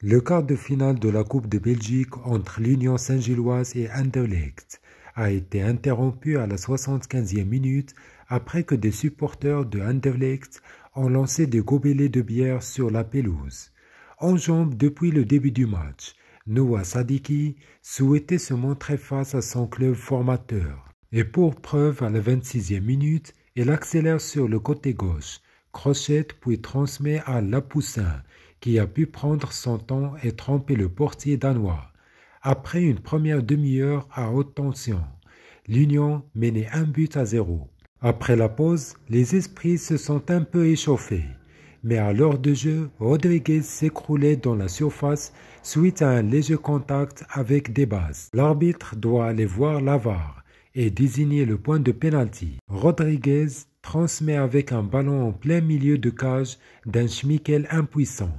Le quart de finale de la Coupe de Belgique entre l'Union Saint-Gilloise et Anderlecht a été interrompu à la 75e minute après que des supporters de Anderlecht ont lancé des gobelets de bière sur la pelouse. En jambe depuis le début du match, Noah Sadiki souhaitait se montrer face à son club formateur. Et pour preuve, à la 26e minute, il accélère sur le côté gauche, crochette puis transmet à Lapoussin, qui a pu prendre son temps et tromper le portier danois. Après une première demi-heure à haute tension, l'Union menait un but à zéro. Après la pause, les esprits se sont un peu échauffés. Mais à l'heure de jeu, Rodriguez s'écroulait dans la surface suite à un léger contact avec des bases. L'arbitre doit aller voir l'avare et désigner le point de pénalty. Rodriguez transmet avec un ballon en plein milieu de cage d'un schmickel impuissant.